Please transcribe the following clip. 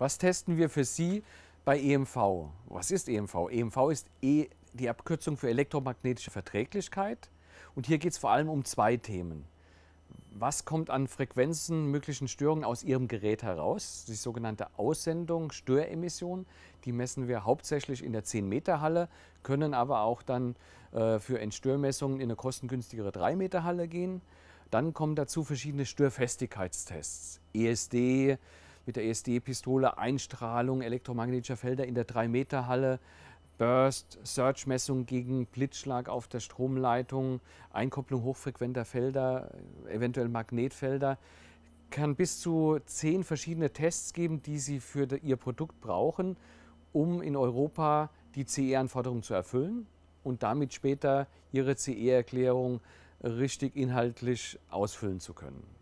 Was testen wir für Sie bei EMV? Was ist EMV? EMV ist e die Abkürzung für elektromagnetische Verträglichkeit. Und hier geht es vor allem um zwei Themen. Was kommt an Frequenzen, möglichen Störungen aus Ihrem Gerät heraus? Die sogenannte Aussendung, Störemission. Die messen wir hauptsächlich in der 10-Meter-Halle, können aber auch dann äh, für Entstörmessungen in eine kostengünstigere 3-Meter-Halle gehen. Dann kommen dazu verschiedene Störfestigkeitstests, ESD, mit der ESD-Pistole, Einstrahlung elektromagnetischer Felder in der 3-Meter-Halle, Burst, Search-Messung gegen Blitzschlag auf der Stromleitung, Einkopplung hochfrequenter Felder, eventuell Magnetfelder. Kann bis zu zehn verschiedene Tests geben, die Sie für Ihr Produkt brauchen, um in Europa die CE-Anforderungen zu erfüllen und damit später Ihre CE-Erklärung richtig inhaltlich ausfüllen zu können.